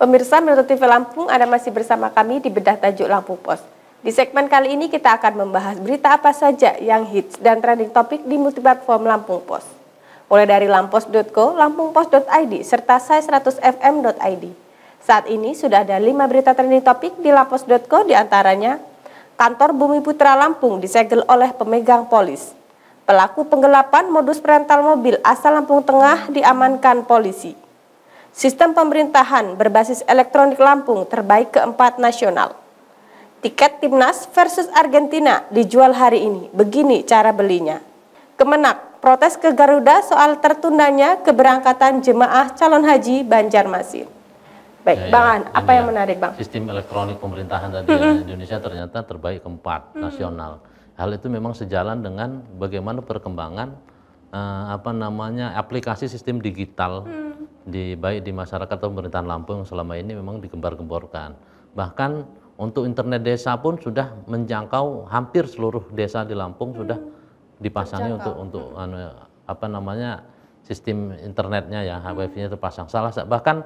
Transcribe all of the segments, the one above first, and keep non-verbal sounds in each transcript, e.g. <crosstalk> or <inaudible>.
Pemirsa Metro TV Lampung, Anda masih bersama kami di Bedah Tajuk Lampung Pos. Di segmen kali ini kita akan membahas berita apa saja yang hits dan trending topik di multiplatform Lampung Pos. Mulai dari lampos.co, lampungpos.id, serta saya100fm.id. Saat ini sudah ada 5 berita trending topik di lampos.co diantaranya Kantor Bumi Putra Lampung disegel oleh pemegang polis. Pelaku penggelapan modus rental mobil asal Lampung Tengah diamankan polisi. Sistem pemerintahan berbasis elektronik Lampung terbaik keempat nasional. Tiket Timnas versus Argentina dijual hari ini. Begini cara belinya. Kemenak protes ke Garuda soal tertundanya keberangkatan jemaah calon haji Banjarmasin. Baik, ya, Bang ya. An, apa yang ya, menarik Bang? Sistem elektronik pemerintahan tadi mm -hmm. Indonesia ternyata terbaik keempat mm -hmm. nasional. Hal itu memang sejalan dengan bagaimana perkembangan uh, apa namanya aplikasi sistem digital mm -hmm di baik di masyarakat atau pemerintahan Lampung selama ini memang digembar-gemborkan. Bahkan untuk internet desa pun sudah menjangkau hampir seluruh desa di Lampung sudah hmm, dipasangi Menjangkau. untuk untuk anu, apa namanya sistem internetnya ya hmm. wifi-nya terpasang. Salah bahkan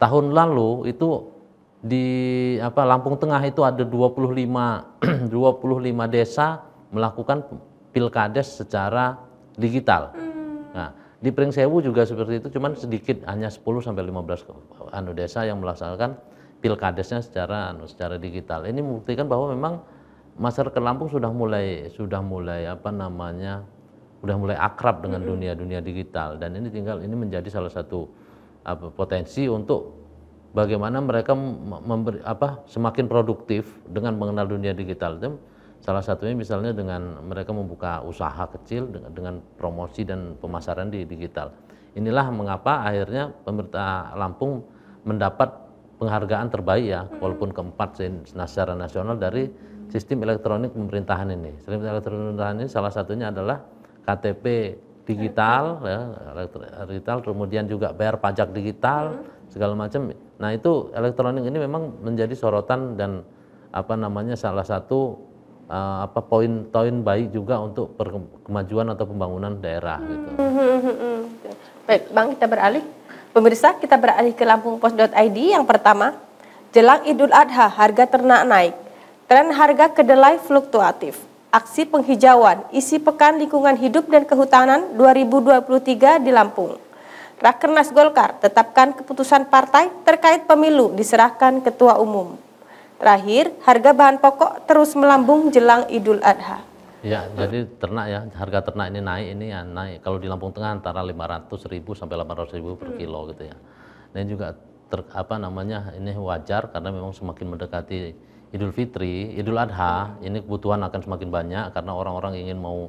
tahun lalu itu di apa Lampung Tengah itu ada 25 25 <clears throat> desa melakukan pilkades secara digital. Hmm. Nah, di Pringsewu juga seperti itu, cuman sedikit hanya 10 sampai 15 anu desa yang melaksanakan pilkadesnya secara anu secara digital. Ini membuktikan bahwa memang masyarakat Lampung sudah mulai sudah mulai apa namanya sudah mulai akrab dengan dunia-dunia digital dan ini tinggal ini menjadi salah satu apa, potensi untuk bagaimana mereka memberi apa semakin produktif dengan mengenal dunia digital. Salah satunya misalnya dengan mereka membuka usaha kecil dengan promosi dan pemasaran di digital. Inilah mengapa akhirnya pemerintah Lampung mendapat penghargaan terbaik ya, hmm. walaupun keempat secara nasional dari sistem elektronik pemerintahan ini. Sistem elektronik pemerintahan ini salah satunya adalah KTP digital, ya, digital, kemudian juga bayar pajak digital, hmm. segala macam. Nah itu elektronik ini memang menjadi sorotan dan apa namanya salah satu uh, apa poin-poin baik juga untuk kemajuan atau pembangunan daerah hmm. gitu. Hmm, hmm, baik, Bang kita beralih. Pemirsa, kita beralih ke lampungpos.id yang pertama. Jelang Idul Adha, harga ternak naik. Tren harga kedelai fluktuatif. Aksi penghijauan, isi pekan lingkungan hidup dan kehutanan 2023 di Lampung. Rakernas Golkar tetapkan keputusan partai terkait pemilu diserahkan Ketua Umum. Terakhir, harga bahan pokok terus melambung jelang Idul Adha. Ya, jadi ternak ya, harga ternak ini naik ini ya naik. Kalau di Lampung Tengah antara 500 ribu sampai 800 ribu per hmm. kilo gitu ya. Ini juga ter, apa namanya ini wajar karena memang semakin mendekati Idul Fitri, Idul Adha, hmm. ini kebutuhan akan semakin banyak karena orang-orang ingin mau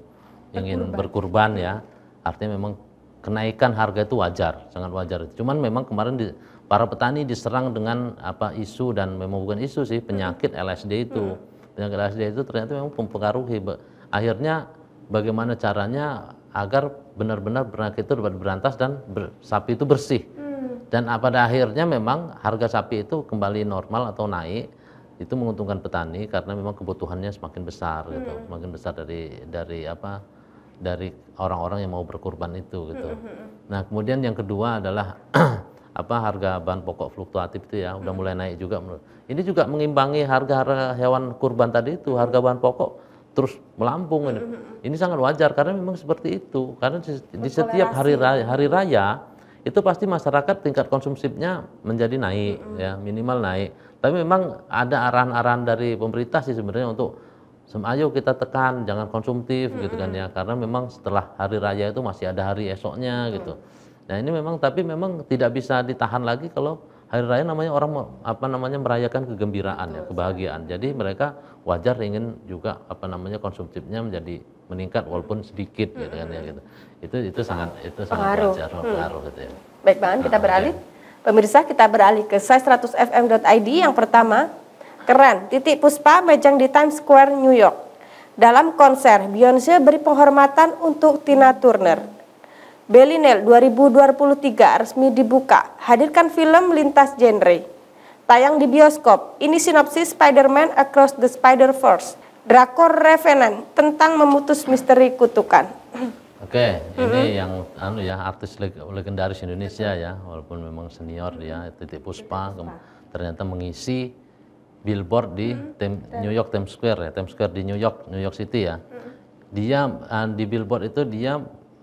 berkurban. ingin berkurban ya. Artinya memang kenaikan harga itu wajar, sangat wajar. Cuman memang kemarin di, para petani diserang dengan apa isu dan memang bukan isu sih penyakit LSD itu. Hmm. Penyakit LSD itu ternyata memang mempengaruhi. Akhirnya bagaimana caranya agar benar-benar penyakit itu dapat berantas dan ber, sapi itu bersih. Hmm. Dan pada akhirnya memang harga sapi itu kembali normal atau naik itu menguntungkan petani karena memang kebutuhannya semakin besar gitu, hmm. semakin besar dari dari apa dari orang-orang yang mau berkurban itu gitu. Nah, kemudian yang kedua adalah <clears throat> apa harga bahan pokok fluktuatif itu ya udah mulai naik juga Ini juga mengimbangi harga-harga hewan kurban tadi itu, harga bahan pokok terus melambung ini. Ini sangat wajar karena memang seperti itu. Karena di setiap hari raya, hari raya itu pasti masyarakat tingkat konsumsinya menjadi naik ya, minimal naik. Tapi memang ada arahan-arahan dari pemerintah sih sebenarnya untuk ayo kita tekan jangan konsumtif mm -hmm. gitu kan ya karena memang setelah hari raya itu masih ada hari esoknya mm. gitu nah ini memang tapi memang tidak bisa ditahan lagi kalau hari raya namanya orang apa namanya merayakan kegembiraan ya, Betul, ya kebahagiaan jadi mereka wajar ingin juga apa namanya konsumtifnya menjadi meningkat walaupun sedikit mm -hmm. gitu kan ya gitu itu itu sangat itu pengaruh. sangat wajar mm. pengaruh hmm. gitu ya baik banget kita nah, beralih ya. pemirsa kita beralih ke saya 100fm.id yang pertama Keren, titik Puspa mejang di Times Square, New York. Dalam konser, Beyonce beri penghormatan untuk Tina Turner. Belinel 2023 resmi dibuka, hadirkan film lintas genre. Tayang di bioskop, ini sinopsis Spider-Man Across the Spider-Verse. Drakor Revenant tentang memutus misteri kutukan. Oke, okay, mm -hmm. ini yang anu ya artis leg legendaris Indonesia ya, walaupun memang senior ya, Titik Puspa, Puspa. ternyata mengisi billboard di hmm. Tem New York Times Square ya, Times Square di New York, New York City ya. Hmm. Dia uh, di billboard itu dia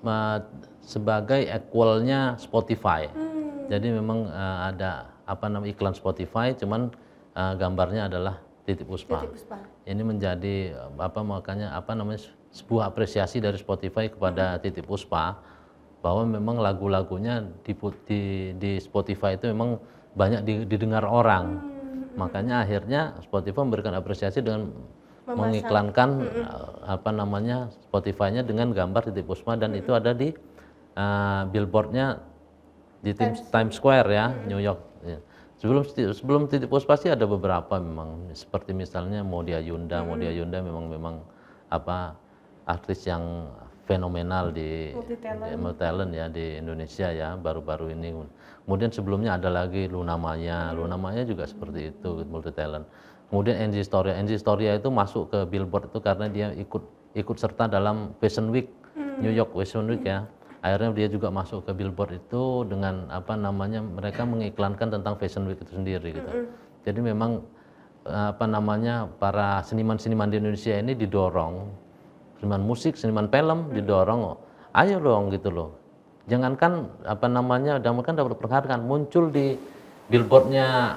uh, sebagai equalnya Spotify. Hmm. Jadi memang uh, ada apa namanya iklan Spotify, cuman uh, gambarnya adalah Titip Puspa. Titip Puspa. Ini menjadi apa makanya apa namanya sebuah apresiasi dari Spotify kepada hmm. Titip Puspa bahwa memang lagu-lagunya di, di di Spotify itu memang banyak didengar orang. Hmm Makanya akhirnya Spotify memberikan apresiasi dengan Memasang. mengiklankan mm apa namanya Spotify-nya dengan gambar titik pusma dan itu ada di uh, billboardnya di Times, Times Square ya New York. Ya. Sebelum sebelum titik puspa pasti ada beberapa memang seperti misalnya Modia Yunda, Modia Yunda memang memang apa artis yang fenomenal di multi talent, ya di Indonesia ya baru-baru ini. Kemudian sebelumnya ada lagi Luna Maya, hmm. Luna Maya juga seperti itu multi talent. Kemudian NG Storia, NG Storia itu masuk ke Billboard itu karena dia ikut ikut serta dalam Fashion Week hmm. New York Fashion Week ya. Akhirnya dia juga masuk ke Billboard itu dengan apa namanya mereka mengiklankan tentang Fashion Week itu sendiri gitu. Hmm, Jadi memang apa namanya para seniman-seniman di Indonesia ini didorong seniman musik, seniman film didorong. Ayo dong gitu loh. Jangankan apa namanya, jangankan dapat penghargaan, muncul di billboardnya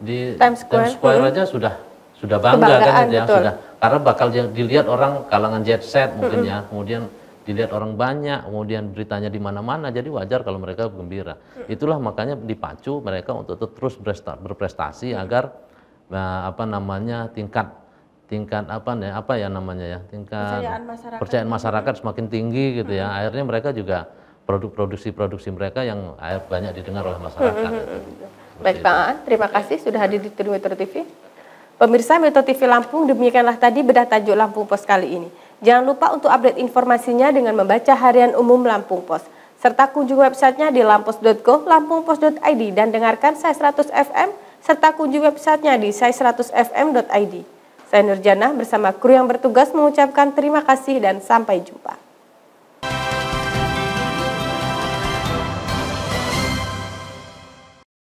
di Times Square, Times Square aja sudah sudah bangga kan ya sudah karena bakal dilihat orang kalangan jet set mungkin ya kemudian dilihat orang banyak kemudian beritanya di mana-mana jadi wajar kalau mereka gembira mm. itulah makanya dipacu mereka untuk terus berprestasi mm. agar eh, apa namanya tingkat tingkat apa nih apa ya namanya ya tingkat percayaan masyarakat, percayaan masyarakat semakin tinggi gitu ya hmm. akhirnya mereka juga produk produksi produksi mereka yang banyak didengar oleh masyarakat hmm, hmm, baik Pak Aan terima kasih sudah hadir di Metro TV pemirsa Metro TV Lampung demikianlah tadi bedah tajuk Lampung Pos kali ini jangan lupa untuk update informasinya dengan membaca harian umum Lampung Pos serta kunjungi websitenya di lampos.co, lampungpos.id dan dengarkan saya 100 FM serta kunjungi websitenya di saya 100fm.id. Saya Nurjana bersama kru yang bertugas mengucapkan terima kasih dan sampai jumpa.